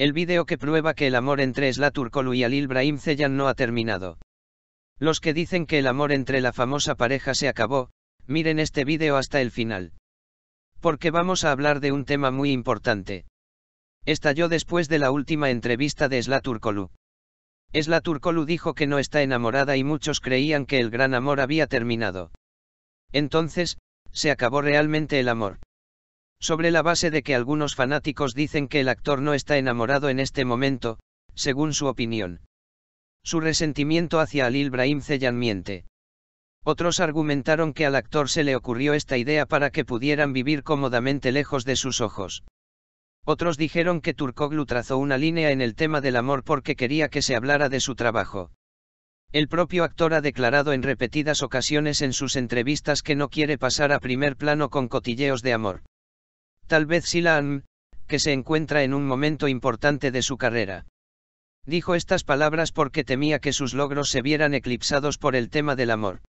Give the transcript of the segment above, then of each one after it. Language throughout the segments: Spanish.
El vídeo que prueba que el amor entre Esla Türkoğlu y Alil Brahim Zeyan no ha terminado. Los que dicen que el amor entre la famosa pareja se acabó, miren este vídeo hasta el final. Porque vamos a hablar de un tema muy importante. Estalló después de la última entrevista de Esla Türkoğlu. Esla turcolu dijo que no está enamorada y muchos creían que el gran amor había terminado. Entonces, se acabó realmente el amor sobre la base de que algunos fanáticos dicen que el actor no está enamorado en este momento, según su opinión. Su resentimiento hacia Alil Brahim Zeyan miente. Otros argumentaron que al actor se le ocurrió esta idea para que pudieran vivir cómodamente lejos de sus ojos. Otros dijeron que Turkoglu trazó una línea en el tema del amor porque quería que se hablara de su trabajo. El propio actor ha declarado en repetidas ocasiones en sus entrevistas que no quiere pasar a primer plano con cotilleos de amor. Tal vez Silan, que se encuentra en un momento importante de su carrera. Dijo estas palabras porque temía que sus logros se vieran eclipsados por el tema del amor.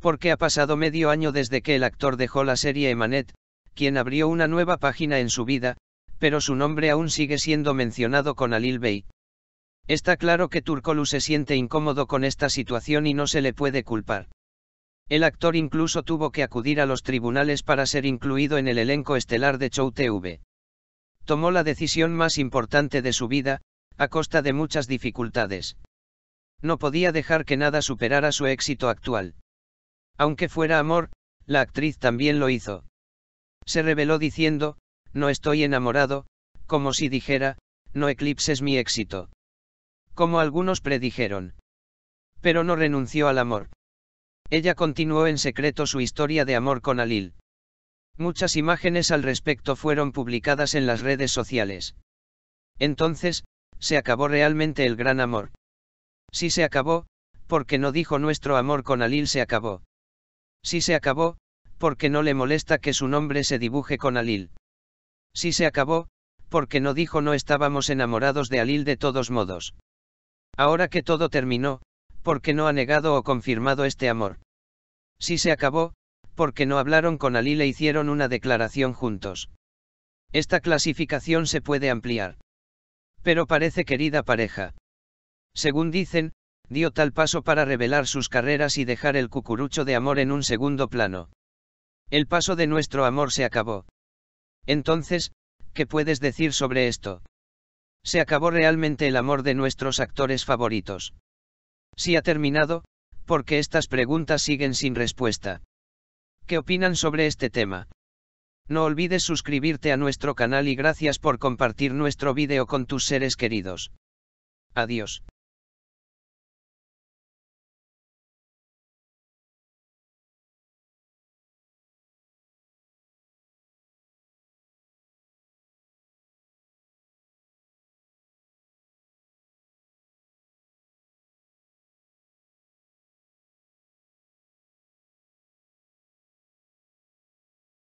Porque ha pasado medio año desde que el actor dejó la serie Emanet, quien abrió una nueva página en su vida, pero su nombre aún sigue siendo mencionado con Alil Bey. Está claro que Turkolu se siente incómodo con esta situación y no se le puede culpar. El actor incluso tuvo que acudir a los tribunales para ser incluido en el elenco estelar de Show TV. Tomó la decisión más importante de su vida, a costa de muchas dificultades. No podía dejar que nada superara su éxito actual. Aunque fuera amor, la actriz también lo hizo. Se reveló diciendo, no estoy enamorado, como si dijera, no eclipses mi éxito. Como algunos predijeron. Pero no renunció al amor. Ella continuó en secreto su historia de amor con Alil. Muchas imágenes al respecto fueron publicadas en las redes sociales. Entonces, se acabó realmente el gran amor. Si se acabó, porque no dijo nuestro amor con Alil se acabó. Si se acabó, porque no le molesta que su nombre se dibuje con Alil. Si se acabó, porque no dijo no estábamos enamorados de Alil de todos modos. Ahora que todo terminó, porque no ha negado o confirmado este amor. Si se acabó, porque no hablaron con Ali le hicieron una declaración juntos. Esta clasificación se puede ampliar. Pero parece querida pareja. Según dicen, dio tal paso para revelar sus carreras y dejar el cucurucho de amor en un segundo plano. El paso de nuestro amor se acabó. Entonces, ¿qué puedes decir sobre esto? Se acabó realmente el amor de nuestros actores favoritos. Si ha terminado, porque estas preguntas siguen sin respuesta. ¿Qué opinan sobre este tema? No olvides suscribirte a nuestro canal y gracias por compartir nuestro video con tus seres queridos. Adiós.